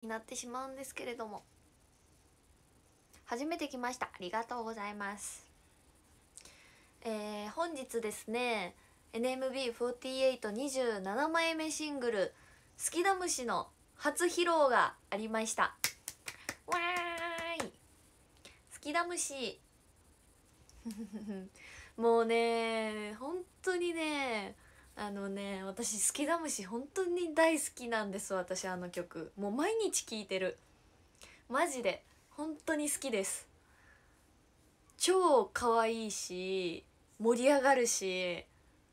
になってしまうんですけれども初めて来ましたありがとうございますえー、本日ですね NMB4827 枚目シングル「好きだ虫」の初披露がありましたわーい好きだ虫もうね本当にねあのね私「好きだ虫」本当に大好きなんです私あの曲もう毎日聴いてるマジで本当に好きです超可愛いし盛り上がるし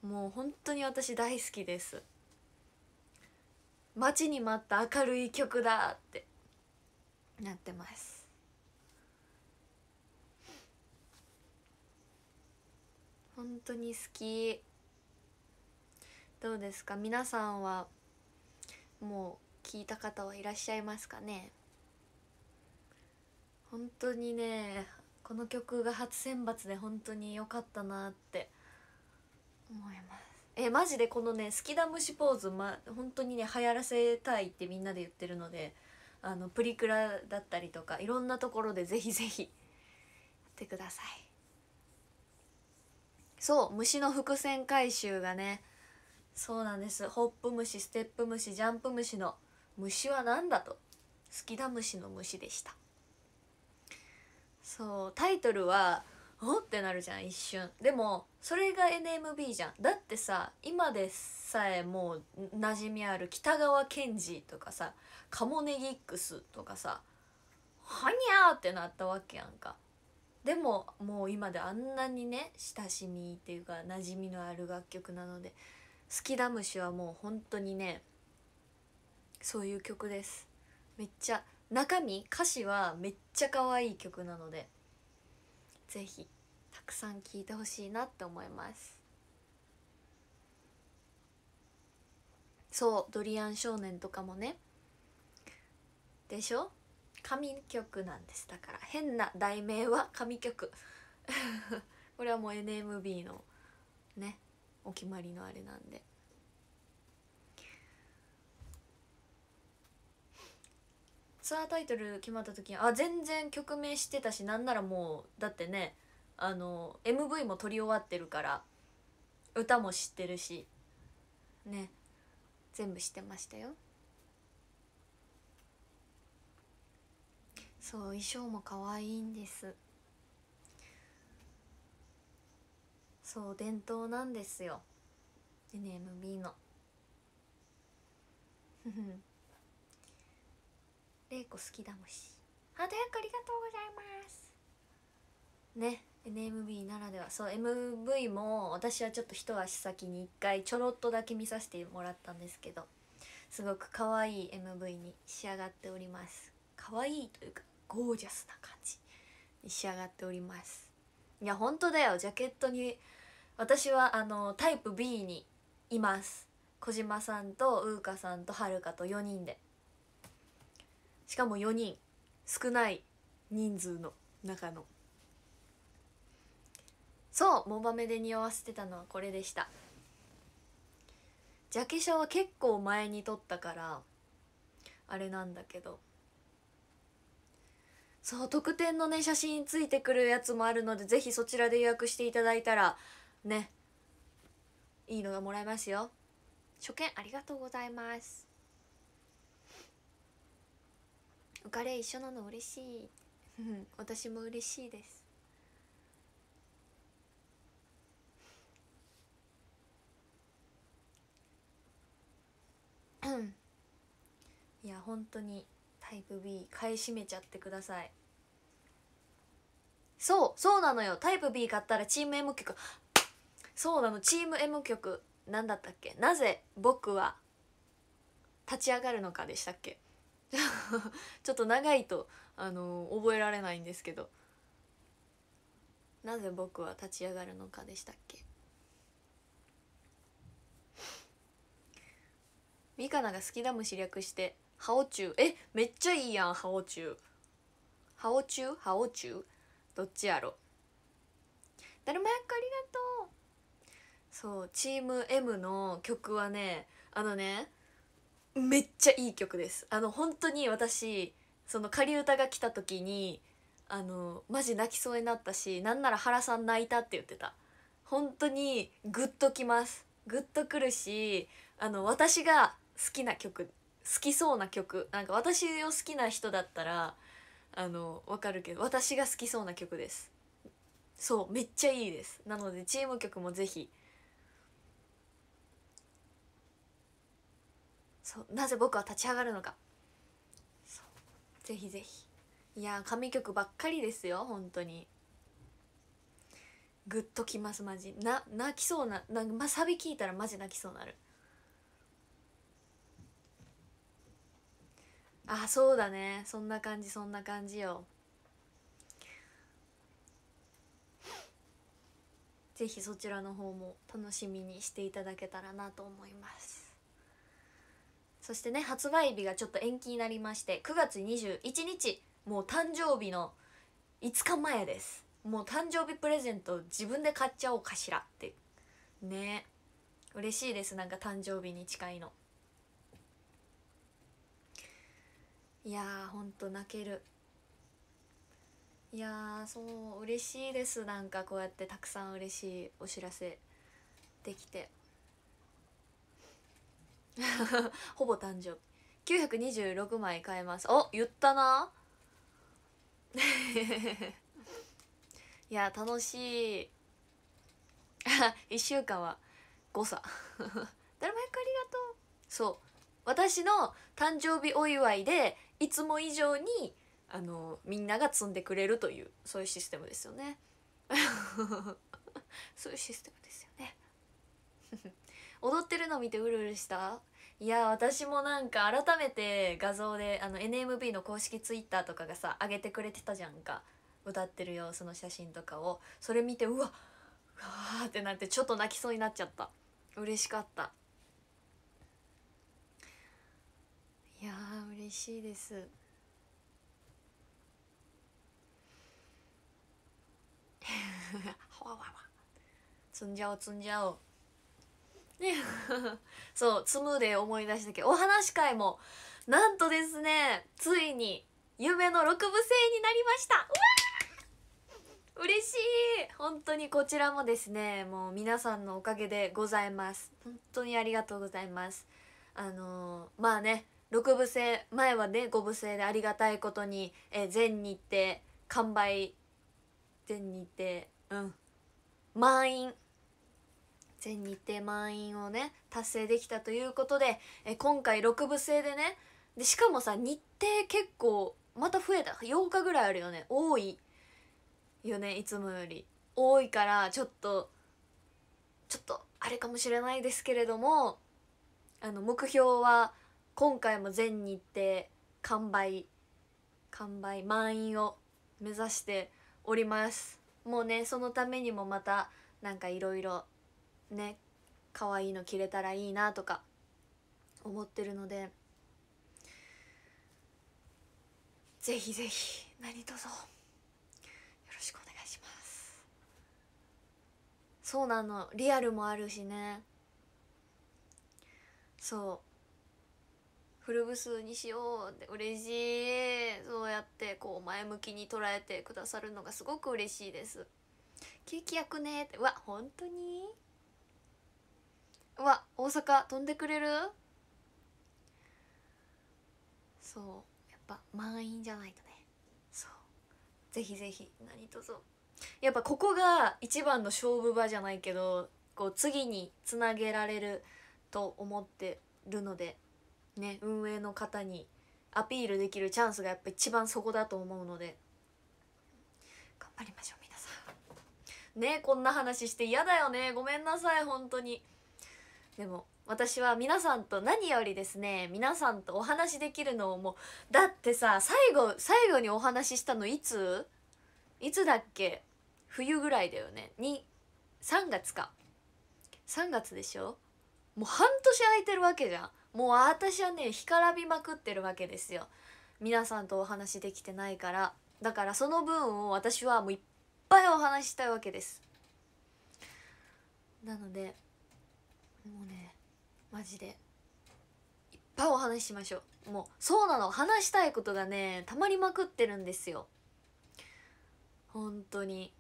もう本当に私大好きです待ちに待った明るい曲だってなってます本当に好きどうですか皆さんはもう聞いた方はいらっしゃいますかね本当にねこの曲が初選抜で本当に良かったなって思いますえマジでこのね「好きだ虫ポーズ」ま本当にね流行らせたいってみんなで言ってるのであのプリクラだったりとかいろんなところでぜひぜひやってくださいそう虫の伏線回収がねそうなんですホップ虫ステップ虫ジャンプ虫の虫は何だと好きだ虫の虫でしたそうタイトルはおってなるじゃん一瞬でもそれが NMB じゃんだってさ今でさえもう馴染みある北川賢治とかさカモネギックスとかさはにゃーってなったわけやんかでももう今であんなにね親しみっていうか馴染みのある楽曲なので好きだ虫はもう本当にねそういう曲ですめっちゃ中身歌詞はめっちゃ可愛い曲なので是非たくさん聴いてほしいなって思いますそう「ドリアン少年」とかもねでしょ神曲なんですだから変な題名は神曲 これはもう NMB のねお決まりのあれなんで。ツアータイトル決まった時にあ全然曲名知ってたしなんならもうだってねあの MV も撮り終わってるから歌も知ってるしね全部知ってましたよそう衣装も可愛いんですそう伝統なんですよ NMB の玲子好きだもしハートありがとうございますね NMB ならではそう MV も私はちょっと一足先に一回ちょろっとだけ見させてもらったんですけどすごく可愛い MV に仕上がっております可愛いというかゴージャスな感じに仕上がっておりますいや本当だよジャケットに私はあのタイプ B にいます小島さんとウーカさんとはるかと4人でしかも4人少ない人数の中のそうモバメで匂わせてたのはこれでしたジャケ写は結構前に撮ったからあれなんだけどそう特典のね写真ついてくるやつもあるので是非そちらで予約していただいたらねいいのがもらえますよ初見ありがとうございます浮かれ一緒なの嬉しい 私も嬉しいですいや本当にタイプ B 買い占めちゃってくださいそうそうなのよタイプ B 買ったらチーム M 曲そうなのチーム M 曲何だったっけなぜ僕は立ち上がるのかでしたっけ ちょっと長いとあの覚えられないんですけどなぜ僕は立ち上がるのかでしたっけミカナが好きだ虫略してハオチュウえめっちゃいいやんハオチュウハオチュウハオチュウどっちやろだるまやっかありがとうそうチーム M の曲はねあのねめっちゃいい曲ですあの本当に私その仮歌が来た時にあのマジ泣きそうになったしなんなら原さん泣いたって言ってた本当にグッときますグッとくるしあの私が好きな曲好きそうな曲なんか私を好きな人だったらあのわかるけど私が好きそうな曲ですそうめっちゃいいですなのでチーム曲も是非そうなぜ僕は立ち上がるのかぜひぜひいや神曲ばっかりですよ本当にグッときますマジな泣きそうなな、まあ、サビ聞いたらマジ泣きそうなるあそうだねそんな感じそんな感じよぜひそちらの方も楽しみにしていただけたらなと思いますそしてね発売日がちょっと延期になりまして9月21日もう誕生日の5日前ですもう誕生日プレゼント自分で買っちゃおうかしらってね嬉しいですなんか誕生日に近いのいやーほんと泣けるいやそう嬉しいですなんかこうやってたくさん嬉しいお知らせできて。ほぼ誕生日926枚買えますお言ったな いや楽しい1 週間は誤差誰もよくありがとうそう私の誕生日お祝いでいつも以上にあのみんなが積んでくれるというそういうシステムですよねそういうシステムですよね踊ってるの見てうるうるしたいや私もなんか改めて画像であの NMB の公式 Twitter とかがさ上げてくれてたじゃんか歌ってる様子の写真とかをそれ見てうわっうわーってなってちょっと泣きそうになっちゃった嬉しかったいやー嬉しいです わわわ積んじゃおう積んじゃおうね そう「つむ」で思い出したけどお話会もなんとですねついに夢の六部制になりましたうわ嬉しい本当にこちらもですねもう皆さんのおかげでございます本当にありがとうございますあのー、まあね6部制前はね5部制でありがたいことに、え全日程完売全日程うん満員全日程満員をね達成できたということで、え今回6部制でねでしかもさ日程結構また増えた8日ぐらいあるよね多いよねいつもより多いからちょっとちょっとあれかもしれないですけれどもあの目標は今回も全日程完売完売満員を目指しておりますもうねそのためにもまたなんかいろいろね可愛いの着れたらいいなとか思ってるのでぜひぜひ何卒よろしくお願いしますそうなのリアルもあるしねそうフルブスにしようって嬉しいそうやってこう前向きに捉えてくださるのがすごく嬉しいですケーキねってうわ本当にうわ大阪飛んでくれるそうやっぱ満員じゃないとねそうぜひぜひ何とぞやっぱここが一番の勝負場じゃないけどこう次につなげられると思ってるのでね運営の方にアピールできるチャンスがやっぱ一番そこだと思うので頑張りましょう皆さんねこんな話して嫌だよねごめんなさい本当に。でも私は皆さんと何よりですね皆さんとお話しできるのをもうだってさ最後最後にお話ししたのいついつだっけ冬ぐらいだよねに3月か3月でしょもう半年空いてるわけじゃんもう私はね干からびまくってるわけですよ皆さんとお話できてないからだからその分を私はもういっぱいお話ししたいわけですなのでもうねマジでいっぱいお話ししましょうもうそうなの話したいことがねたまりまくってるんですよ本当に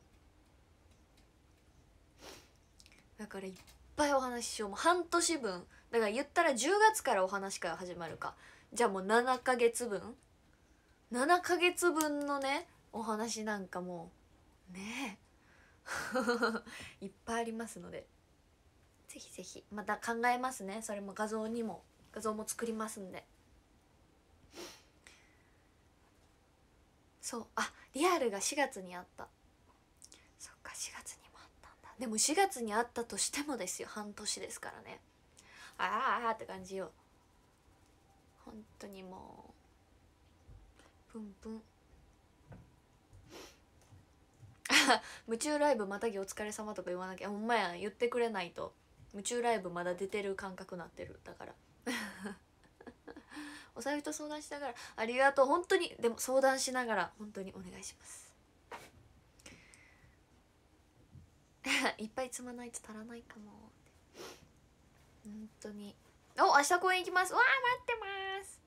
だからいっぱいお話ししようもう半年分だから言ったら10月からお話から始まるかじゃあもう7ヶ月分7ヶ月分のねお話なんかもうねえ いっぱいありますのでぜひぜひまた考えますねそれも画像にも画像も作りますんでそうあリアルが4月にあったそっか4月にもあったんだでも4月にあったとしてもですよ半年ですからねああって感じよ本当にもうプンプン夢中ライブまたぎお疲れ様とか言わなきゃほんまや言ってくれないと夢中ライブまだ出てる感覚なってるだから お財布と相談しながらありがとう本当にでも相談しながら本当にお願いします いっぱい積まないと足らないかも本当にお明日公園行きますわ待ってます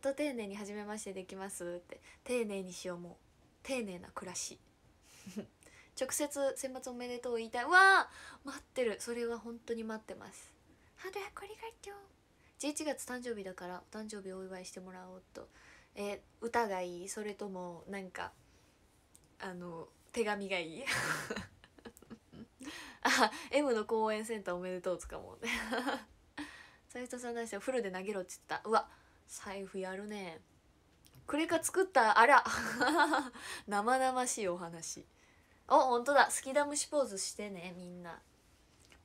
と丁寧に「初めましてできます」って丁寧にしようもう丁寧な暮らし 直接選抜おめでとう言いたいわー待ってるそれは本当に待ってますハードやこりがいち11月誕生日だからお誕生日お祝いしてもらおうとえー、歌がいいそれともなんかあの手紙がいいあ M の公演センターおめでとうつかもね財布と三大生フルで投げろっつったうわ財布やるねクレカ作ったあら生々しいお話お本当だ好きだ虫ポーズしてねみんな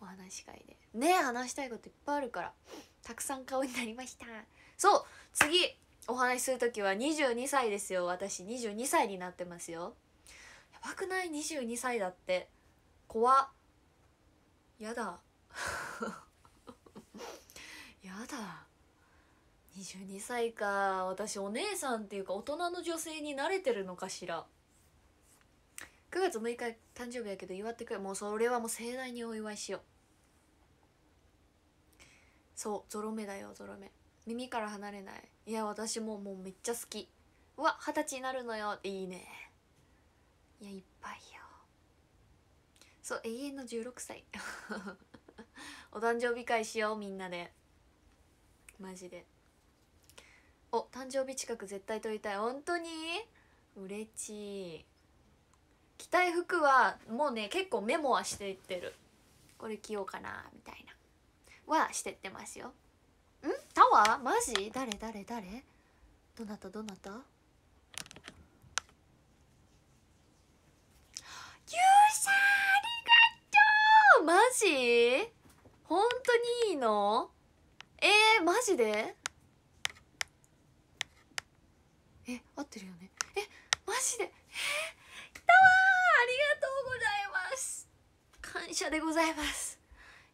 お話し会でね話したいこといっぱいあるからたくさん顔になりましたそう次お話しする時は22歳ですよ私22歳になってますよやばくない22歳だって怖っやだ やだ22歳か私お姉さんっていうか大人の女性に慣れてるのかしら9月6日誕生日やけど祝ってくれもうそれはもう盛大にお祝いしようそうゾロ目だよゾロ目耳から離れないいや私ももうめっちゃ好きうわ二十歳になるのよいいねいやいっぱいよそう永遠の16歳 お誕生日会しようみんなでマジでお誕生日近く絶対撮りたい本当に嬉しい着たい服はもうね結構メモはしていってるこれ着ようかなみたいなはしてってますよんタワーマジ誰誰誰どなたどなたゆうさんありがとうマジ本当にいいのえー、マジでえ合ってるよねえマジでえーしたわありがとうございます感謝でございます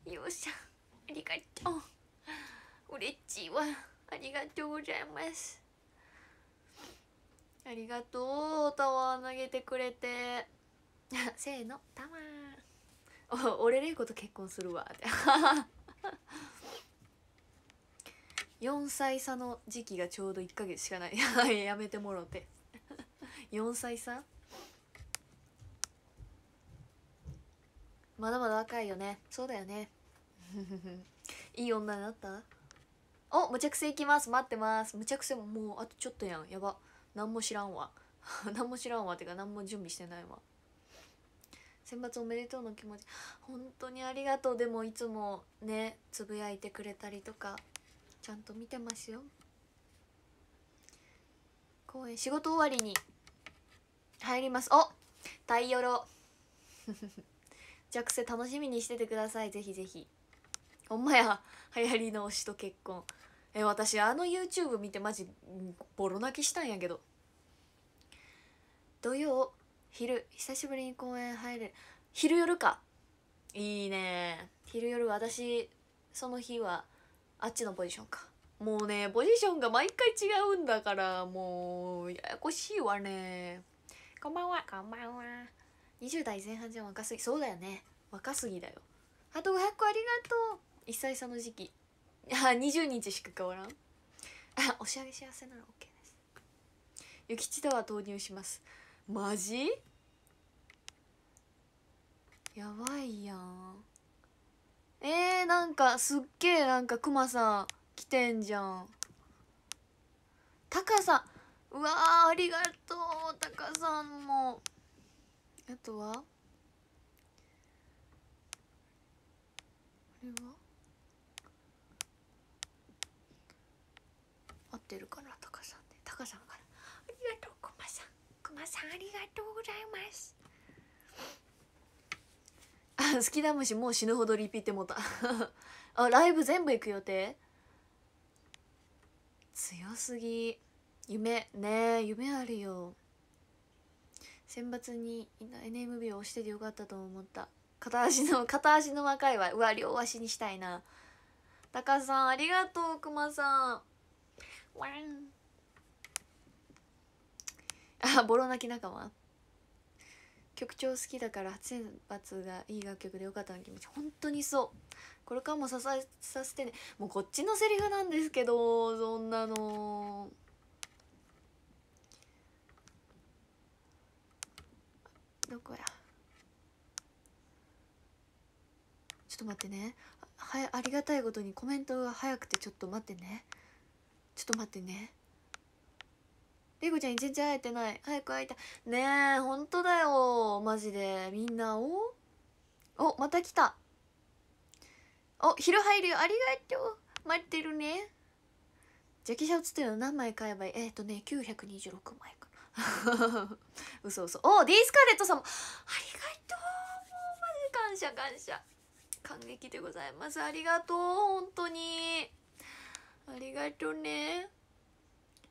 よっしゃありがとううれちいわありがとうございますありがとうタワー投げてくれて せーのタワーお俺い子と結婚するわって4歳差の時期がちょうど1か月しかない やめてもろて4歳差まだまだ若いよねそうだよね いい女になったおむちゃくせいきます待ってますむちゃくももうあとちょっとやんやば何も知らんわ 何も知らんわてか何も準備してないわ選抜おめでとうの気持ち本当にありがとうでもいつもねつぶやいてくれたりとかちゃんと見てますよ公演仕事終わりに入りますお太よろゃく楽しみにしててくださいぜひぜひほんまや流行りの推しと結婚え私あの YouTube 見てマジボロ泣きしたんやけど土曜昼久しぶりに公園入れる昼夜かいいね昼夜私その日はあっちのポジションかもうねポジションが毎回違うんだからもうややこしいわねこんばんはこんばんは20代前半じゃ若すぎそうだよね若すぎだよあと500個ありがとう一歳差の時期あ20日しか変わらんあ押し上げ幸せなら OK です諭吉だは投入しますマジやばいやんえー、なんかすっげえなんかクマさん来てんじゃんタカさんうわありがとうタカさんもあとはこれは合ってるかなタカさんでタカさんから「ありがとうクマさんクマさんありがとうございます」あ好きだ虫もう死ぬほどリピってもたあライブ全部行く予定強すぎ夢ねえ夢あるよ選抜に NMB を押しててよかったと思った片足の 片足の若いわうわ両足にしたいなタカさんありがとうくまさんワンあボロ泣き仲間曲調好きだから選抜がいい楽曲でよかったの気持ち本当にそうこれからも支えさせてねもうこっちのセリフなんですけどそんなのどこやちょっと待ってねはありがたいことにコメントが早くてちょっと待ってねちょっと待ってねりこちゃん一日会えてない早く会いたいねえほんとだよマジでみんなおおまた来たお昼入るよありがとう待ってるねジャケシャツていうの何枚買えばいいえっ、ー、とね926枚 嘘嘘おディースカーレットさんもありがとうもうまジ感謝感謝感激でございますありがとう本当にありがとうね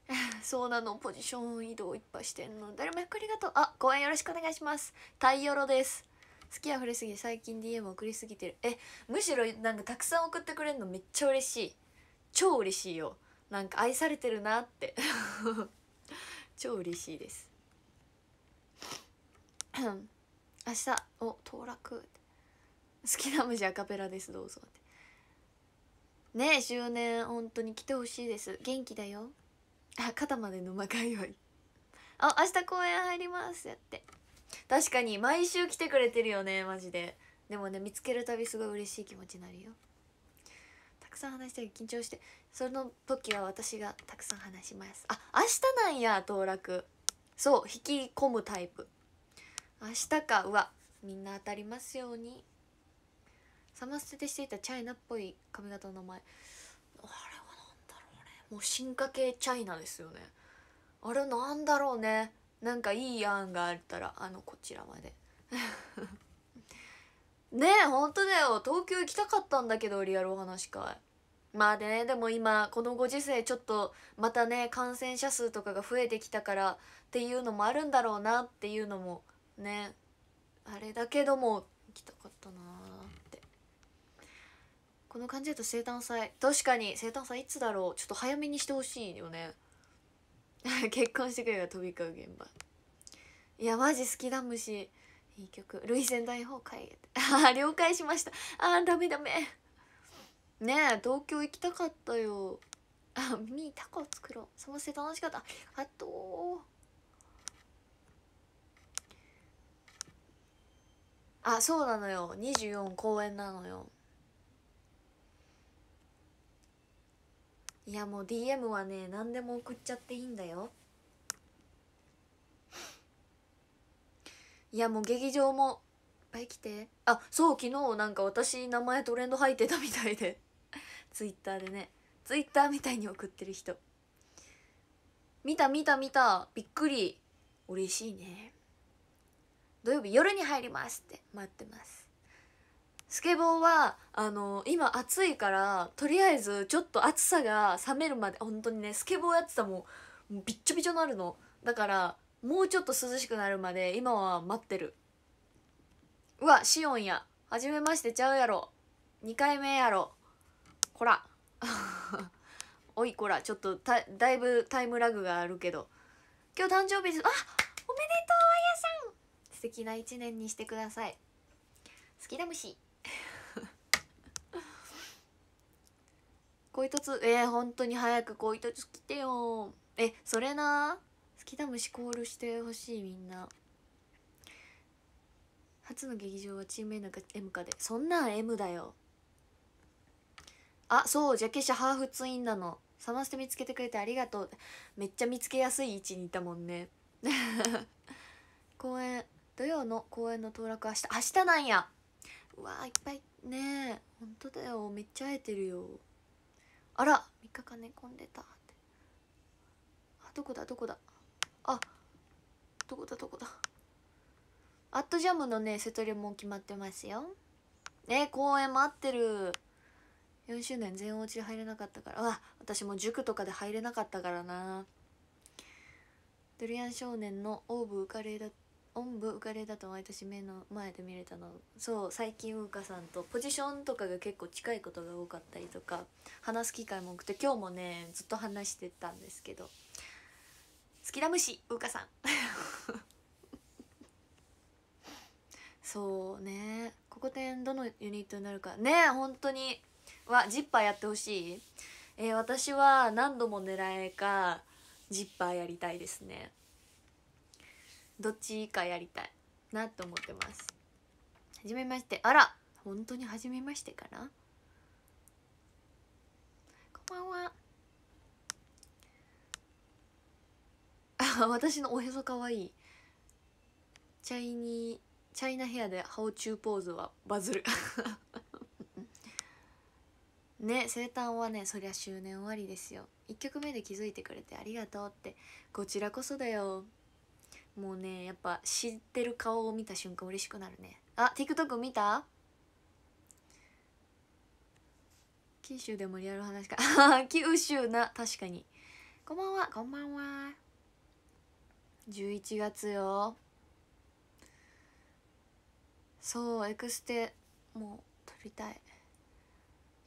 そうなのポジション移動いっぱいしてんの誰もくありがとうあ公演よろしくお願いしますイヨロです好きあふれすぎ最近 DM 送りすぎてるえむしろなんかたくさん送ってくれるのめっちゃ嬉しい超嬉しいよなんか愛されてるなって 超嬉しいです 明日お当落好きな虫アカペラですどうぞってねえ周年本当に来てほしいです元気だよあ肩まで沼界隈あ明日公演入りますやって確かに毎週来てくれてるよねマジででもね見つけるたびすごい嬉しい気持ちになるよさん話した緊張してその時は私がたくさん話しますあ明日なんや当落そう引き込むタイプ明日かうわみんな当たりますようにサマステでしていたチャイナっぽい髪型の名前あれは何だろうねもう進化系チャイナですよねあれなんだろうねなんかいい案があったらあのこちらまで ねえほんとだよ東京行きたかったんだけどリアルお話会まあねでも今このご時世ちょっとまたね感染者数とかが増えてきたからっていうのもあるんだろうなっていうのもねあれだけども行きたかったなってこの感じだと生誕祭確かに生誕祭いつだろうちょっと早めにしてほしいよね 結婚してくれが飛び交う現場いやマジ好きだ虫いい曲涙腺大崩壊 了解しましたあーダメダメねえ東京行きたかったよあ耳にタコ作ろうそのせい楽しかったあとあそうなのよ24公演なのよいやもう DM はね何でも送っちゃっていいんだよいやもう劇場もいっぱい来てあそう昨日なんか私名前トレンド入ってたみたいでツイッターでねツイッターみたいに送ってる人見た見た見たびっくり嬉しいね土曜日夜に入りますって待ってますスケボーはあの今暑いからとりあえずちょっと暑さが冷めるまで本当にねスケボーやってたもうびっちょびちょになるのだからもうちょっと涼しくなるまで今は待ってるうわシオンやはじめましてちゃうやろ2回目やろこら おいこらちょっとだいぶタイムラグがあるけど今日誕生日ですあおめでとうあやさん素敵な一年にしてください好きだ虫 こいとつえー、本当に早くこいとつ来てよえそれな好きだ虫コールしてほしいみんな初の劇場はチームエム M かでそんなん M だよあそうじゃケ今朝ハーフツインなのサマステ見つけてくれてありがとうめっちゃ見つけやすい位置にいたもんね 公園土曜の公園の当落明日明日なんやうわーいっぱいねえほんとだよめっちゃ会えてるよあら3日間寝込んでたっあどこだどこだあどこだどこだアットジャムのね瀬戸りも決まってますよね公演待ってる4周年全落ち入れなかったからあ私も塾とかで入れなかったからなドリアン少年のオーブ浮かれだおんぶ浮かれだと毎年目の前で見れたのそう最近ウーカさんとポジションとかが結構近いことが多かったりとか話す機会も多くて今日もねずっと話してたんですけど好きだ虫ウーカさん そうねここ点どのユニットになるかね本当にはジッパーやってほしいえー、私は何度も狙えかジッパーやりたいですねどっちかやりたいなと思ってますはじめましてあら本当にはじめましてかなこんばんはあ私のおへそかわいいチャイニーチャイナヘアでハオチューポーズはバズるね生誕はねそりゃ周年終わりですよ1曲目で気づいてくれてありがとうってこちらこそだよもうねやっぱ知ってる顔を見た瞬間嬉しくなるねあ TikTok 見た九州でもリアル話か 九州な確かにこんばんはこんばんは11月よそうエクステもう撮りたい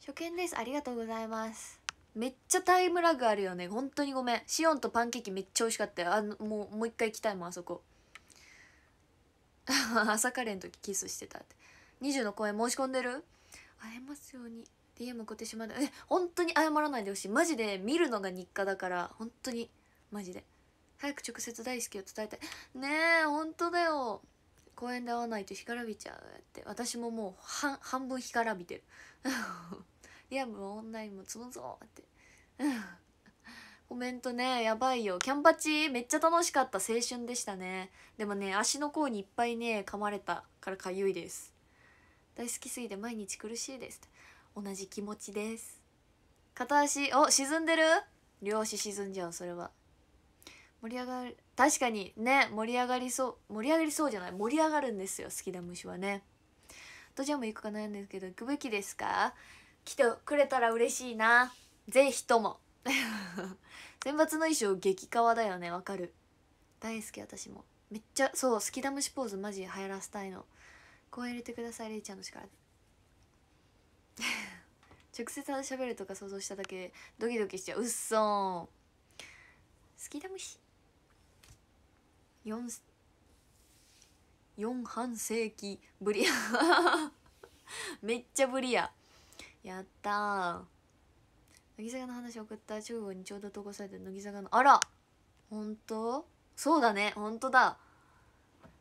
初見ですありがとうございますめっちゃタイムラグあるよね本当にごめんシオンとパンケーキめっちゃ美味しかったよあのもうもう一回行きたいもんあそこ 朝カレーの時キスしてたって20の公演申し込んでる会えますように DM ってしまでえ本当に謝らないでほしいマジで見るのが日課だから本当にマジで早く直接大好きを伝えたいねえ本当だよ公園で会わないと干からびちゃうって私ももう半分干からびてる リアムオンラインも積むぞって コメントねやばいよキャンパチめっちゃ楽しかった青春でしたねでもね足の甲にいっぱいね噛まれたからかゆいです大好きすぎて毎日苦しいです同じ気持ちです片足お沈んでる両足沈んじゃうそれは盛り上がる確かにね盛り上がりそう盛り上がりそうじゃない盛り上がるんですよ好きな虫はねどちらも行くか悩んですけど行くべきですか来てくれたら嬉しいなぜひとも 選抜の衣装激カワだよねわかる大好き私もめっちゃそう好きだ虫ポーズマジ流行らせたいの声入れてくださいれいちゃんの力で 直接話しゃべるとか想像しただけでドキドキしちゃううっそ好きだ虫 4, 4半世紀ぶりや めっちゃぶりややった乃木坂の話送った中国にちょうど投稿されて乃木坂のあら本当そうだね本当だ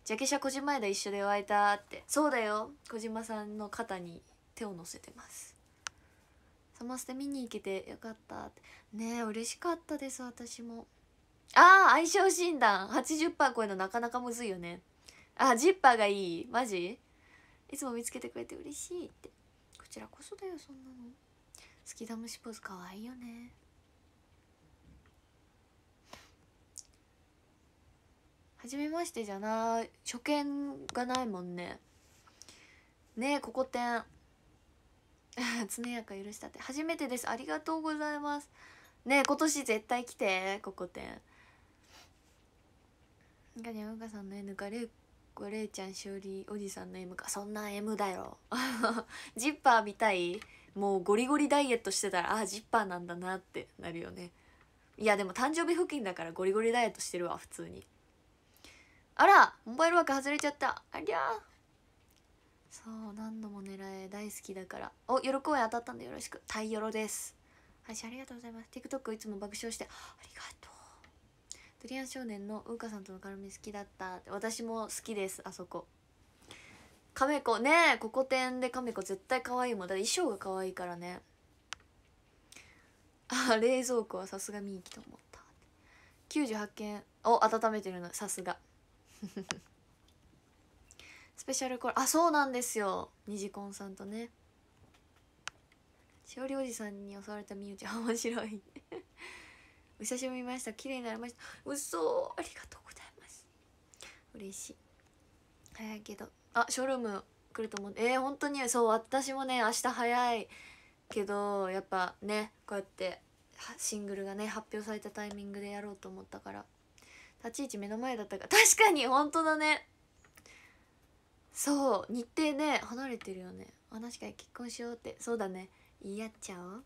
ジャケ写小島枝一緒で湧いたってそうだよ小島さんの肩に手を乗せてますサマステ見に行けてよかったってねえ嬉しかったです私もああ相性診断80%超えのなかなかむずいよねあジッパーがいいマジいつも見つけてくれて嬉しいってちらこそだよそんなの好きだ虫ポーズかわいいよね初めましてじゃない初見がないもんねねえここ点 常やか許したって初めてですありがとうございますねえ今年絶対来てここ点なんかにゃうかさんの絵抜かれこれいちゃんしおりおじさんの M かそんな M だよ ジッパーみたいもうゴリゴリダイエットしてたらああジッパーなんだなってなるよねいやでも誕生日付近だからゴリゴリダイエットしてるわ普通にあらモバイル枠外れちゃったありゃそう何度も狙え大好きだからお喜び当たったんでよろしくタイヨロです配信ありがとうございます TikTok いつも爆笑してありがとうドリアン少年のウーカさんとの絡み好きだった私も好きですあそこカメ子ねここ店でカメ子絶対可愛いもんだって衣装が可愛いからねあ冷蔵庫はさすがミーキと思った98件を温めてるのさすが スペシャルコラあそうなんですよニジコンさんとねしおりおじさんに襲われたみゆちゃん面白いお久しぶりました綺麗になりましたうそありがとうございます嬉しい早いけどあショールーム来ると思うえー、本当にそう私もね明日早いけどやっぱねこうやってシングルがね発表されたタイミングでやろうと思ったから立ち位置目の前だったら確かに本当だねそう日程ね離れてるよねあ確かに結婚しようってそうだね言い合っちゃおう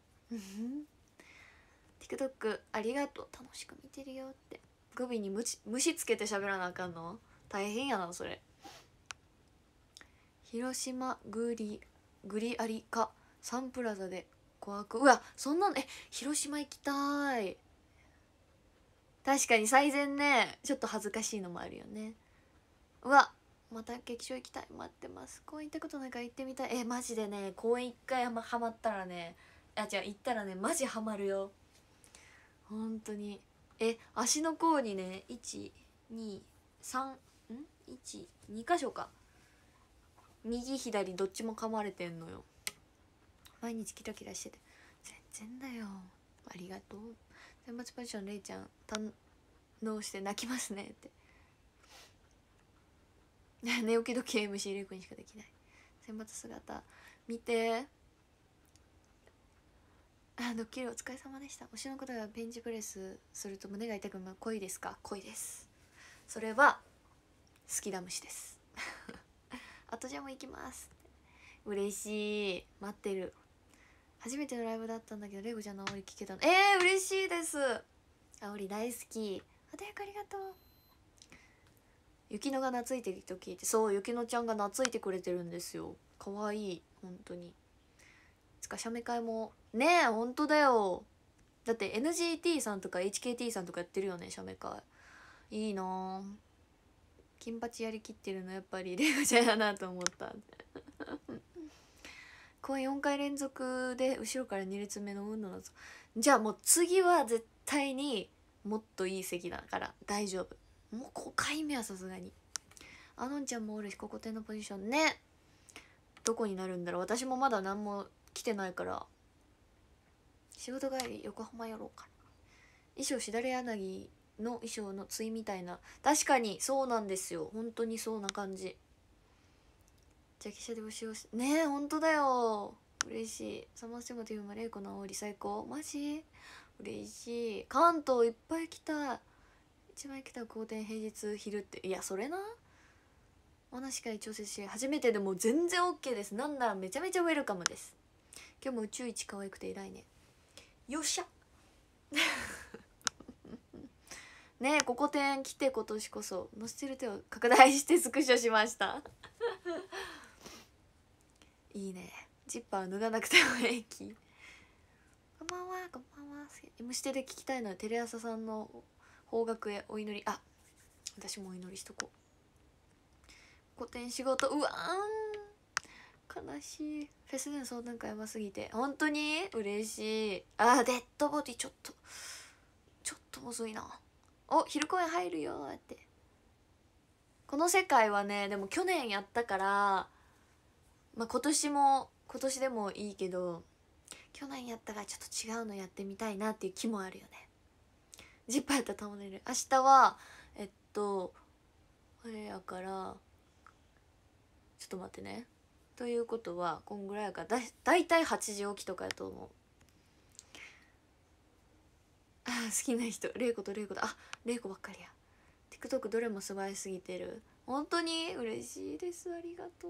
TikTok ありがとう楽しく見てるよって語尾に虫虫つけて喋らなあかんの大変やなそれ広島グリグリアリカサンプラザで怖くうわそんなのえ広島行きたい確かに最善ねちょっと恥ずかしいのもあるよねうわまた劇場行きたい待ってます公園行ったことないから行ってみたいえマジでね公園一回ハマったらねあ違う行ったらねマジハマるよ本当にえ足の甲にね123ん12箇所か右左どっちも噛まれてんのよ毎日キラキラしてて全然だよありがとう選抜ポジションれいちゃん堪能して泣きますねって 寝起き時 MC レイ君しかできない選抜姿見てあドッキリお疲れ様でした推しのとがベンチプレスすると胸が痛くなる恋ですか恋ですそれは好きだ虫ですあと じゃも行きます嬉しい待ってる初めてのライブだったんだけどレゴちゃんの煽り聞けたのえー、嬉しいです煽り大好きあとやかありがとう雪乃が懐いてると聞いてそう雪乃ちゃんが懐いてくれてるんですよ可愛い本当につか写メ会もねえ本当だよだって NGT さんとか HKT さんとかやってるよね写メ会いいな金八やりきってるのやっぱりレゴちゃやなと思った公演4回連続で後ろから2列目の運のぞじゃあもう次は絶対にもっといい席だから大丈夫もう5回目はさすがにあのんちゃんもおるしここ手のポジションねどこになるんだろう私もまだ何も来てないから仕事帰り横浜やろうかな衣装しだれ柳の衣装の対みたいな確かにそうなんですよ本当にそうな感じジャケ写で推しをしねえ本当だよ嬉しいサマステモティウマレイコの青り最高マジ嬉しい関東いっぱい来た一番来た公天平日昼っていやそれなし話会調整し初めてでも全然 OK ですなんならめちゃめちゃウェルカムです今日も宇宙一可愛くて偉いねよっしゃ ねえここ展来て今年こそ載せてる手を拡大してスクショしました いいねジッパー脱がなくても平気こんばんはこんばんは M ステで聞きたいのはテレ朝さんの方角へお祈りあ私もお祈りしとこう古典仕事うわーん悲しいフェスでの相談会やばすぎて本当に嬉しいあーデッドボディちょっとちょっと遅いなお昼公演入るよってこの世界はねでも去年やったから、まあ、今年も今年でもいいけど去年やったからちょっと違うのやってみたいなっていう気もあるよねジッパーやったら倒れる明日はえっとあれやからちょっと待ってねということはこんぐらいかだ大体8時起きとかやと思うあ好きな人玲子と玲子だあ玲子ばっかりや TikTok どれも素早すぎてる本当に嬉しいですありがとう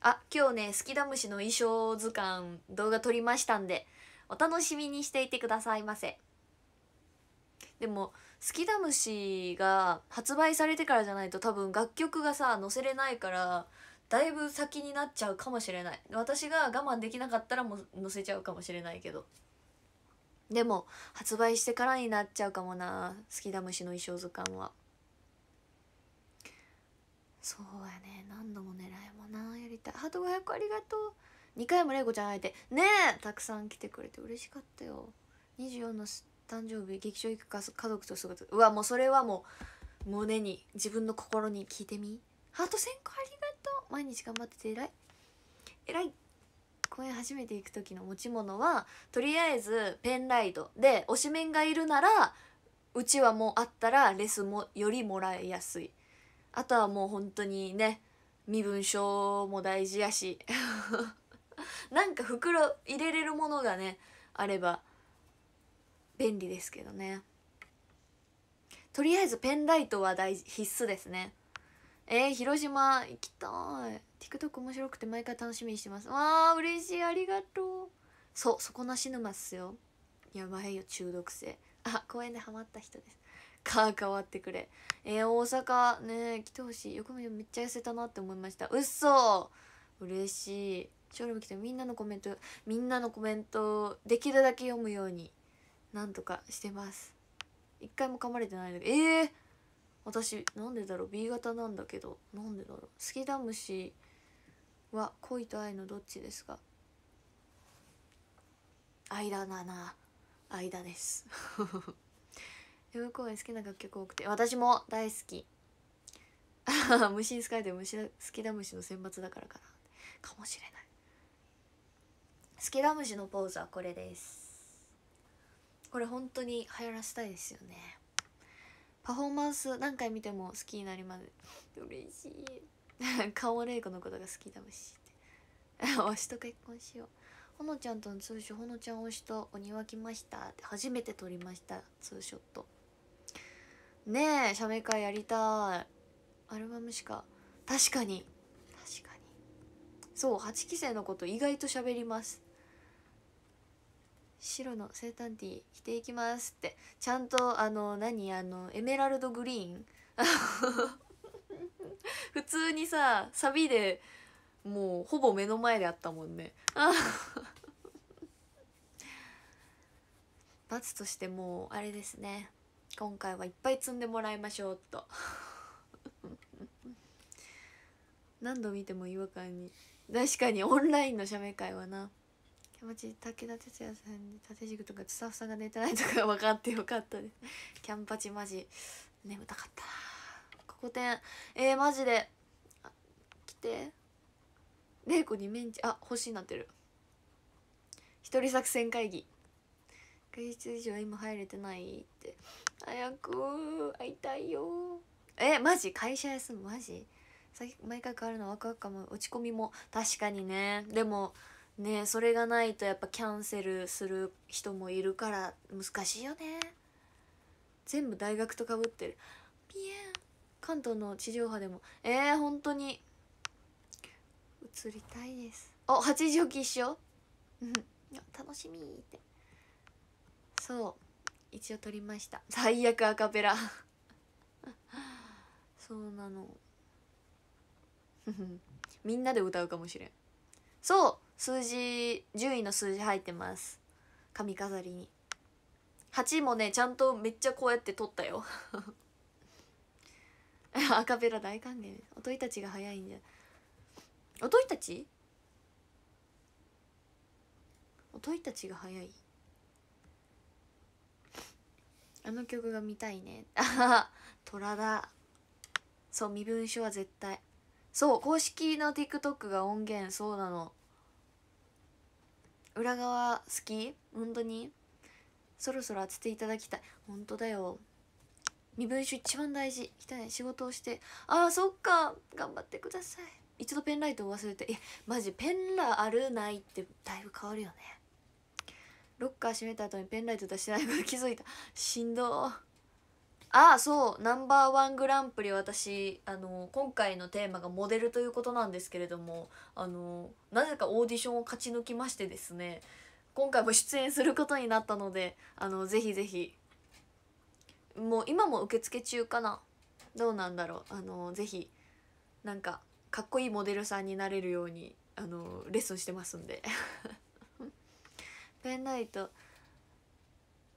あ今日ねスきだ虫」の衣装図鑑動画撮りましたんでお楽しみにしていてくださいませでも「スきだ虫」が発売されてからじゃないと多分楽曲がさ載せれないからだいぶ先になっちゃうかもしれない私が我慢できなかったらも載せちゃうかもしれないけどでも発売してからになっちゃうかもな「好きだ虫の衣装図鑑は」そうやね何度も狙いもなやりたいハート500ありがとう2回も玲子ちゃん会えてねえたくさん来てくれて嬉しかったよ24の誕生日劇場行くか家族と過ごすうわもうそれはもう胸に自分の心に聞いてみハート1000個あり毎日頑張ってて偉い偉い公園初めて行く時の持ち物はとりあえずペンライトで推しメンがいるならうちはもうあったらレスもよりもらいやすいあとはもう本当にね身分証も大事やし なんか袋入れれるものがねあれば便利ですけどねとりあえずペンライトは大事必須ですねえー、広島行きたい TikTok 面白くて毎回楽しみにしてますわあ嬉しいありがとうそうそこなし沼っすよやばいよ中毒性あ公園でハマった人ですか変わってくれえー、大阪ね来てほしいよく見てめっちゃ痩せたなって思いましたうっそ嬉しい勝利も来てみんなのコメントみんなのコメントできるだけ読むようになんとかしてます一回も噛まれてないのでえー私なんでだろう B 型なんだけどなんでだろう好きだ虫は恋と愛のどっちですか間だな間です M 公演好きな楽曲多くて私も大好き 虫に好かれて虫好きだ虫の選抜だからかなかもしれない好きだ虫のポーズはこれですこれ本当に流行らせたいですよねパフォーマンス何回見ても好きになります嬉しい 顔レイコのことが好きだもし 推しと結婚しようほのちゃんとのツーショほのちゃん推しとお庭来ましたって初めて撮りましたツーショットねえ写メ会やりたいアルバムしか確かに確かにそう8期生のこと意外と喋ります白のタ誕ティー着ていきますってちゃんとあの何あのエメラルドグリーン 普通にさサビでもうほぼ目の前であったもんね 罰としてもうあれですね今回はいっぱい積んでもらいましょうと 何度見ても違和感に確かにオンラインの写メ会はな気持ち武田鉄矢さんに縦軸とかスタッフさんが寝てないとか分かってよかったですキャンパチマジ眠たかったなここんえー、マジで来て玲子にメンチあ星になってる一人作戦会議会議室以上今入れてないって早く会いたいよえマジ会社休むマジ毎回変わるのワクワク感も落ち込みも確かにねでもねそれがないとやっぱキャンセルする人もいるから難しいよね全部大学とかぶってるピエン関東の地上波でもえー、本当に移りたいですお八時起き一緒うん楽しみってそう一応撮りました最悪アカペラ そうなのみんなで歌うかもしれんそう数字順位の数字入ってます髪飾りに8もねちゃんとめっちゃこうやって取ったよアカペラ大歓迎おといたちが早いんじゃといたちおといたちが早いあの曲が見たいねあ 虎だそう身分証は絶対そう公式の TikTok が音源そうなの裏側好き本当にそろそろ当てていただきたい本当だよ身分証一番大事来たね仕事をしてああそっか頑張ってください一度ペンライトを忘れてえマジペンラあるないってだいぶ変わるよねロッカー閉めた後にペンライト出してないこら気づいたしんどーああそうナンバーワングランプリ私あの今回のテーマがモデルということなんですけれどもあのなぜかオーディションを勝ち抜きましてですね今回も出演することになったのであのぜひぜひもう今も受付中かなどうなんだろうあのぜひなんかかっこいいモデルさんになれるようにあのレッスンしてますんで ペンライト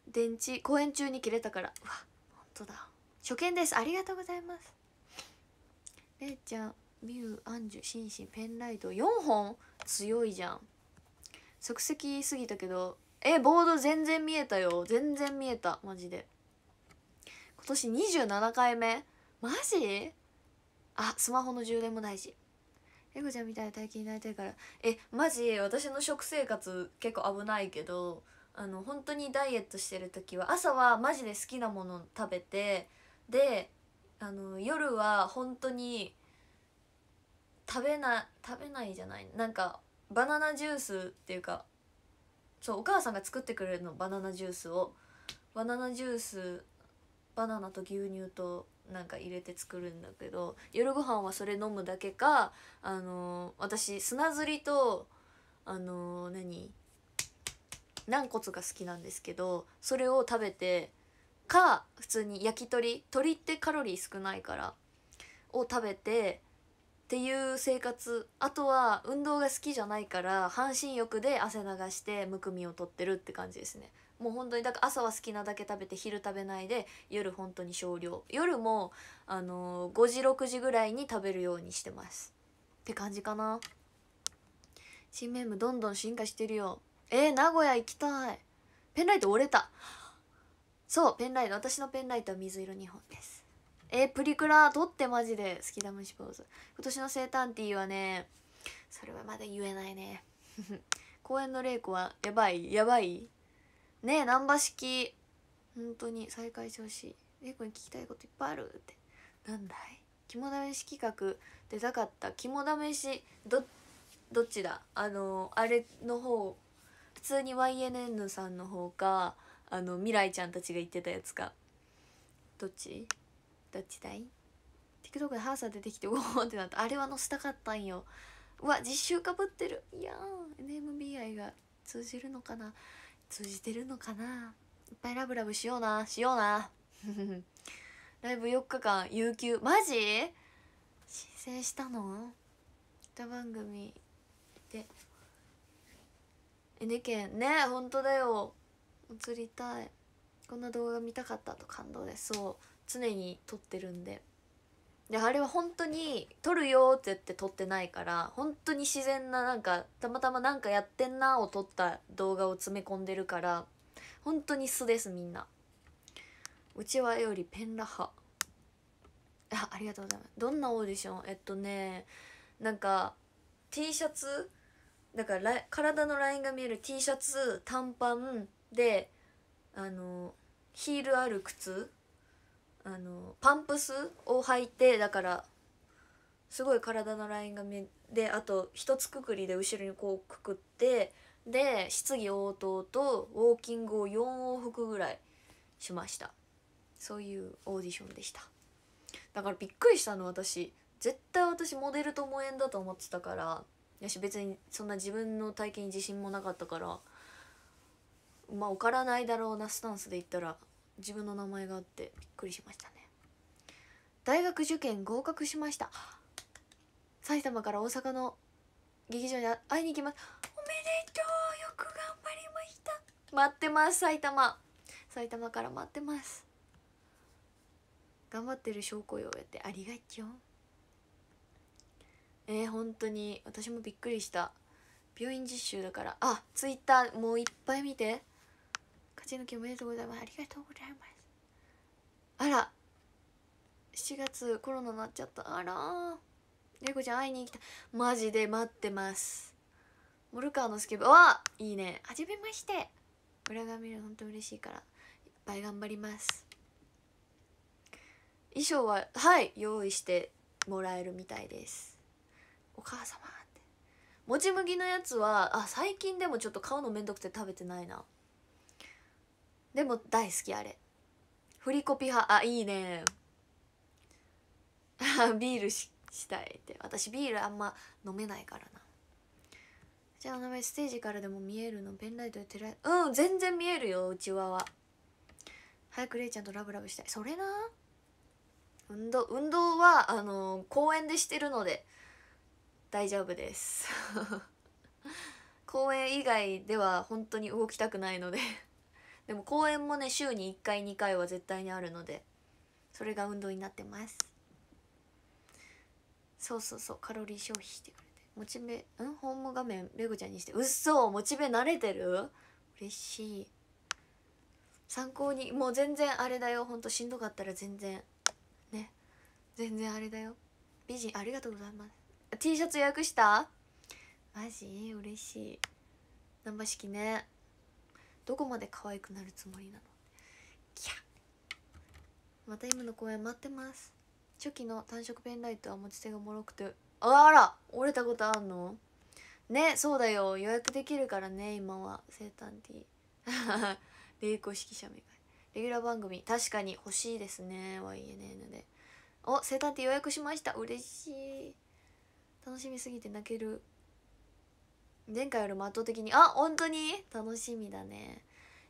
電池公演中に切れたからうわだ初見ですありがとうございますれいちゃんみゆアンジュシンシンペンライト4本強いじゃん即席すぎたけどえボード全然見えたよ全然見えたマジで今年27回目マジあスマホの充電も大事エゴちゃんみたいな体型になりたいからえマジ私の食生活結構危ないけどあの本当にダイエットしてる時は朝はマジで好きなもの食べてであの夜は本当に食べない食べないじゃないなんかバナナジュースっていうかそうお母さんが作ってくれるのバナナジュースをバナナジュースバナナと牛乳となんか入れて作るんだけど夜ご飯はそれ飲むだけかあのー、私砂ずりとあのー、何軟骨が好きなんですけどそれを食べてか普通に焼き鳥鳥ってカロリー少ないからを食べてっていう生活あとは運動が好きじゃないから半身浴で汗流してむくみを取ってるって感じですねもう本当にだから朝は好きなだけ食べて昼食べないで夜本当に少量夜もあの5時6時ぐらいに食べるようにしてますって感じかな新メンムどんどん進化してるよえー、名古屋行きたいペンライト折れたそうペンライト私のペンライトは水色2本ですえー、プリクラ撮ってマジで好きだ虫ポーズ今年の生誕ティーはねそれはまだ言えないね 公園の玲子はやばいやばいねえ難波式本当に再開してほしい玲子に聞きたいこといっぱいあるってなんだい肝試し企画出たかった肝試しどどっちだあのあれの方普通に YNN さんの方かあの未来ちゃんたちが言ってたやつかどっちどっちだい TikTok でハーサー出てきておおってなったあれは載せたかったんようわ実習かぶってるいやー NMBI が通じるのかな通じてるのかないっぱいラブラブしようなしような ライブ4日間有給マジ申請したの歌番組えねけんね本当だよ映りたいこんな動画見たかったと感動ですそう常に撮ってるんでであれは本当に撮るよって言って撮ってないから本当に自然ななんかたまたまなんかやってんなを撮った動画を詰め込んでるから本当に素ですみんなうちはよりペンラ派あありがとうございますどんなオーディションえっとねなんか T シャツだから体のラインが見える T シャツ短パンであのヒールある靴あのパンプスを履いてだからすごい体のラインが見えであと一つくくりで後ろにこうくくってで質疑応答とウォーキングを4往復ぐらいしましたそういうオーディションでしただからびっくりしたの私絶対私モデルともえんだと思ってたからやし別にそんな自分の体験に自信もなかったからまあ受からないだろうなスタンスで言ったら自分の名前があってびっくりしましたね大学受験合格しました埼玉から大阪の劇場に会いに行きますおめでとうよく頑張りました待ってます埼玉埼玉から待ってます頑張ってる証拠をってありがちよえー、本当に私もびっくりした病院実習だからあツイッターもういっぱい見て勝ち抜きおめでとうございますありがとうございますあら7月コロナなっちゃったあら猫ちゃん会いに来たマジで待ってますモルカーのスケベわいいねはじめまして裏が見る本当嬉しいからいっぱい頑張ります衣装ははい用意してもらえるみたいですお母様ってもち麦のやつはあ最近でもちょっと買うのめんどくて食べてないなでも大好きあれフリコピ派あいいね ビールししたいって私ビールあんま飲めないからなじゃあ名前ステージからでも見えるのペンライトで照らうん全然見えるようちわは早くれいちゃんとラブラブしたいそれな運動運動はあのー、公園でしてるので大丈夫です公演以外では本当に動きたくないのででも公演もね週に1回2回は絶対にあるのでそれが運動になってますそうそうそうカロリー消費してくれてモチベうんホーム画面レゴちゃんにしてうっそモチベ慣れてる嬉しい参考にもう全然あれだよほんとしんどかったら全然ね全然あれだよ美人ありがとうございます T シャツ予約したマジ嬉しい難波式ねどこまで可愛くなるつもりなのキャまた今の公演待ってます初期の単色ペンライトは持ち手がもろくてあら折れたことあんのねそうだよ予約できるからね今は生誕 T レイコ指揮者みたいレギュラー番組確かに欲しいですね YNN でお生誕 T 予約しました嬉しい楽しみすぎて泣ける前回よりも圧倒的にあ本当に楽しみだね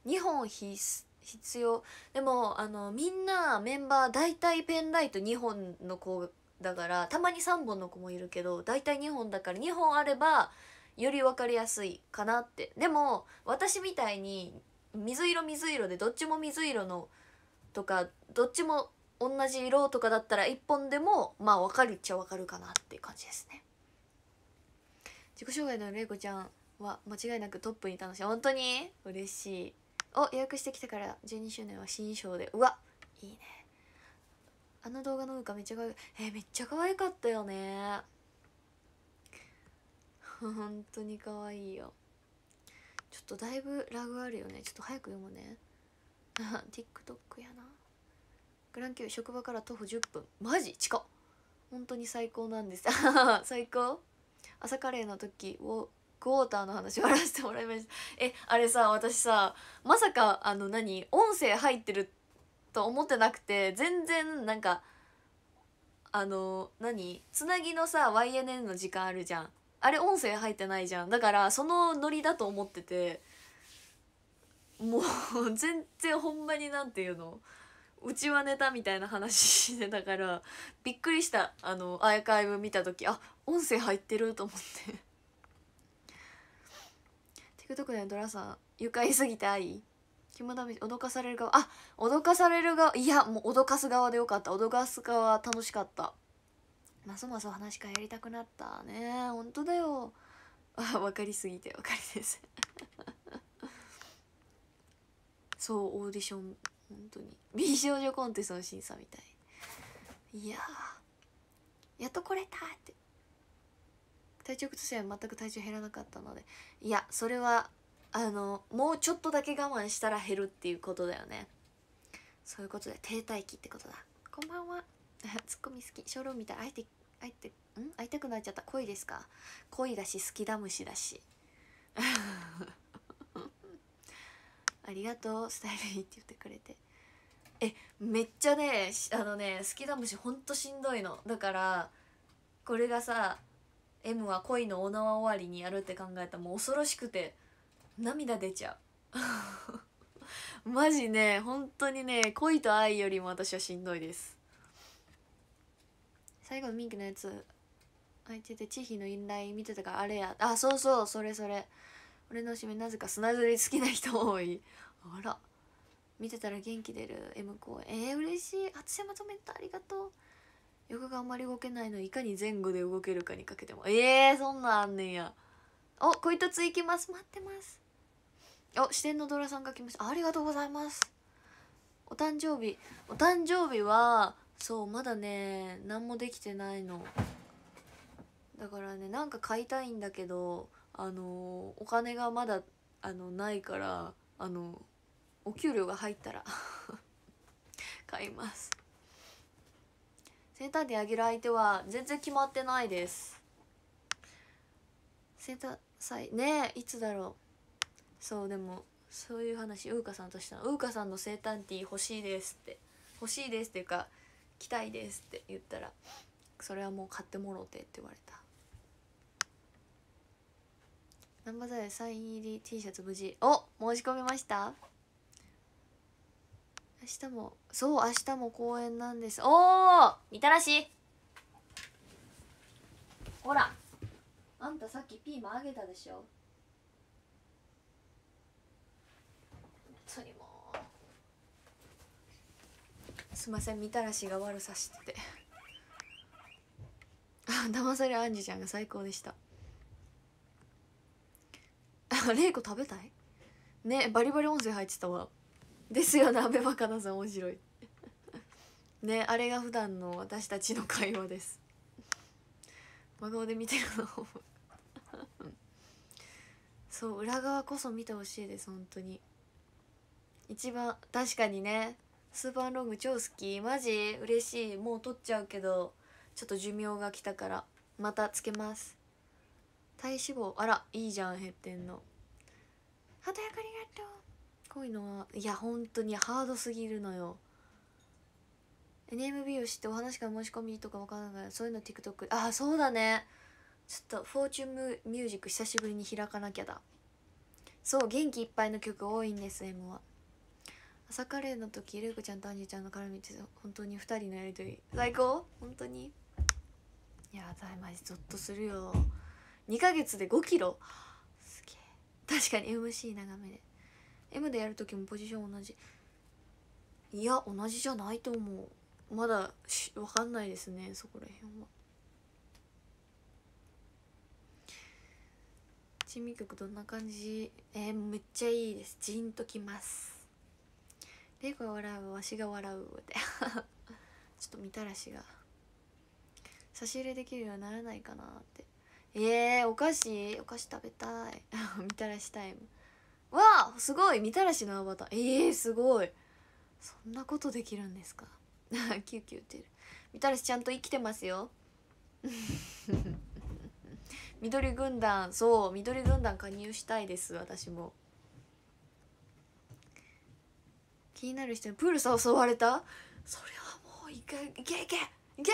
2本必必要でもあのみんなメンバー大体ペンライト2本の子だからたまに3本の子もいるけど大体2本だから2本あればより分かりやすいかなってでも私みたいに水色水色でどっちも水色のとかどっちも同じ色とかだったら1本でもまあ分かるっちゃ分かるかなっていう感じですね自己紹介の玲子ちゃんは間違いなくトップに楽しい本当に嬉しいお予約してきたから12周年は新衣装でうわいいねあの動画のうかめっちゃかわいえー、めっちゃ可愛かったよね 本当に可愛いよちょっとだいぶラグあるよねちょっと早く読むね TikTok やなグランキュー職場から徒歩10分マジ近っ本当に最高なんです 最高朝カレーの時ウォクォーターの話笑わせてもらいましたえあれさ私さまさかあの何音声入ってると思ってなくて全然なんかあの何つなぎのさ YNN の時間あるじゃんあれ音声入ってないじゃんだからそのノリだと思っててもう全然ほんまになんていうのうちはネタみたいな話してたからびっくりしたあのアーカイブ見た時あ音声入ってると思って TikTok でドラさん愉快すぎて愛脅かされる側あ脅かされる側いやもう脅かす側でよかった脅かす側楽しかったますますお話かやりたくなったね本当だよあ分かりすぎて分かりですそうオーディション本当に美少女コンテストの審査みたいいややっと来れたって体調崩しは全く体重減らなかったのでいやそれはあのもうちょっとだけ我慢したら減るっていうことだよねそういうことで停滞期ってことだこんばんは ツッコミ好き小籠みたい会いて会えてん会いたくなっちゃった恋ですか恋だし好きだ虫だし ありがとうスタイルいいって言ってくれてえめっちゃねあのね好きだ虫ほんとしんどいのだからこれがさ M は恋のお縄終わりにやるって考えたらもう恐ろしくて涙出ちゃう マジね本当にね恋と愛よりも私はしんどいです最後のミンクのやついてて地尋のインライン見てたからあれやあそうそうそれそれ俺のおめなぜか砂ずり好きな人多いあら見てたら元気出る M コ演えー、嬉しい初山止めたありがとうくがあんまり動けないのいかに前後で動けるかにかけてもえー、そんなんあんねんやおこいとついきます待ってますお視点のドラさんが来ましたありがとうございますお誕生日お誕生日はそうまだね何もできてないのだからねなんか買いたいんだけどあのお金がまだあのないからあのお給料が入ったら 買います生誕ーであげる相手は全然決まってないです生誕祭ねいつだろうそうでもそういう話ウーカさんとしたのウーカさんの生誕ティー欲しいですって欲しいですっていうか来たいですって言ったらそれはもう買ってもろてって言われたバーザイサイン入り T シャツ無事お申し込みました明日もそう明日も公演なんですおおみたらしほらあんたさっきピーマンあげたでしょそもすみませんみたらしが悪さしてて騙されアンジュちゃんが最高でしたあ レイコ食べたいねバリバリ音声入ってたわですよね阿部バカダさん面白い ねあれが普段の私たちの会話です真顔で見てるの そう裏側こそ見てほしいです本当に一番確かにねスーパーロング超好きマジ嬉しいもう取っちゃうけどちょっと寿命が来たからまたつけます体脂肪あらいいじゃん減ってんのハートありがとうこういうのはいや本当にハードすぎるのよ NMB を知ってお話から申し込みとか分からないからそういうの TikTok ああそうだねちょっとフォーチュンミュージック久しぶりに開かなきゃだそう元気いっぱいの曲多いんです M は朝カレーの時レイコちゃんとアンジュちゃんの絡みって本当に2人のやりとり最高本当にいやーマジゾッとするよ2ヶ月で5キロすげえ確かに MC 長めで M でやる時もポジション同じいや同じじゃないと思うまだ分かんないですねそこら辺はチミ曲どんな感じえー、めっちゃいいですジーンときますレイコが笑うわしが笑うって ちょっとみたらしが差し入れできるようにならないかなってえー、お菓子お菓子食べたい みたらしタイムわあすごいみたらしのアバターええー、すごいそんなことできるんですかキュ キューってるみたらしちゃんと生きてますよ 緑軍団そう緑軍団加入したいです私も気になる人にプールさ襲われたそれはもういけいけいけいけいぶ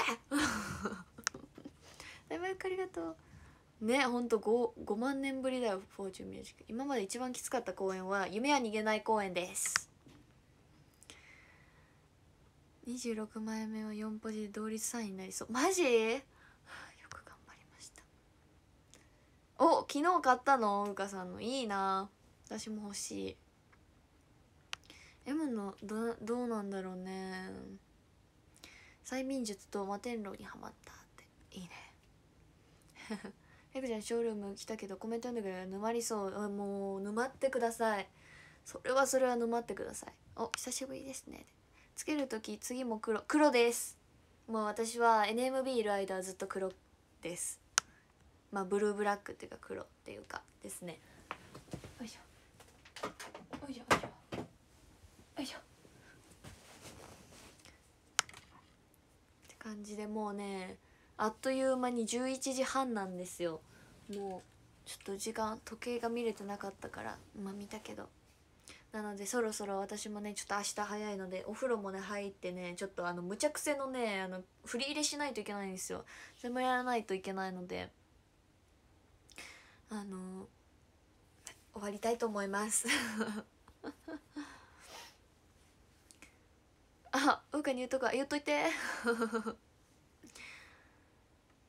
ありがとうねほんと 5, 5万年ぶりだよフォーチュンミュージック今まで一番きつかった公演は「夢は逃げない公演」です26枚目は4ポジで同率3位になりそうマジよく頑張りましたお昨日買ったのうかさんのいいな私も欲しい M のどどうなんだろうね催眠術と摩天楼にはまったっていいねペグちゃんショールーム来たけどコメント読んでくれ沼りそうもう沼ってくださいそれはそれは沼ってくださいお久しぶりですねつける時次も黒黒ですもう私は NMB いる間はずっと黒ですまあブルーブラックっていうか黒っていうかですねよいしょよいしょよいしょよいしょって感じでもうねあっという間に11時半なんですよもうちょっと時間時計が見れてなかったからまあ見たけどなのでそろそろ私もねちょっと明日早いのでお風呂もね入ってねちょっとあのむちゃくせのねあの振り入れしないといけないんですよそれもやらないといけないのであの終わりたいと思います あうかに言うとか言っといて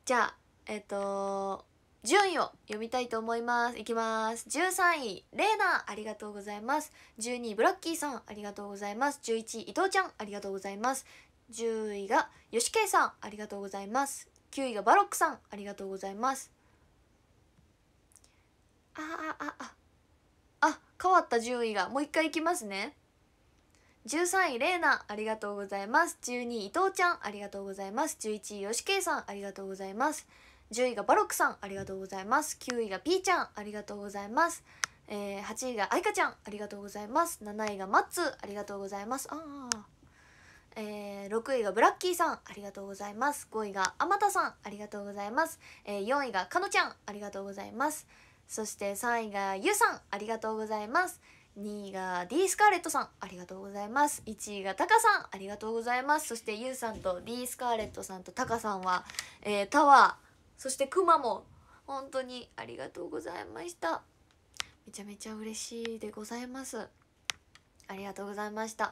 じゃあえっ、ー、と順位を読みたいと思います。いきます。13位、レーナありがとうございます。12位、ブラッキーさん、ありがとうございます。11位、伊藤ちゃん、ありがとうございます。10位が、よしけいさん、ありがとうございます。9位が、バロックさん、ありがとうございます。あああああ変わった順位がもう一回いきますね13位レイナありがとうございます12位伊藤ちゃんありがとうございます11位よしけいさんありがとうございます10位がバロックさんありがとうございます9位がピーちゃんありがとうございます、えー、8位が愛花ちゃんありがとうございます7位がマッツありがとうございますああえー、6位がブラッキーさんありがとうございます5位が天田さんありがとうございます、えー、4位がかのちゃんありがとうございますそして3位がゆうさんありがとうございます2位が D スカーレットさんありがとうございます1位がタカさんありがとうございますそしてユウさんと D スカーレットさんとタカさんは、えー、タワーそしてクマも本当にありがとうございましためちゃめちゃ嬉しいでございますありがとうございました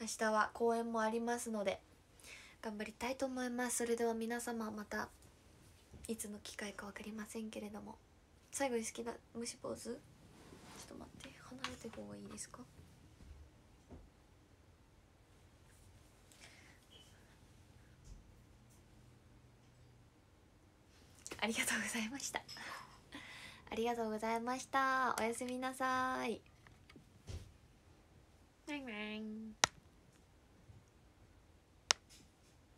明日は公演もありますので頑張りたいと思いますそれでは皆様またいつの機会か分かりませんけれども最後に好きな虫ポーズちょっと待って離れて方がいいですかありがとうございましたありがとうございましたおやすみなさいバイバイ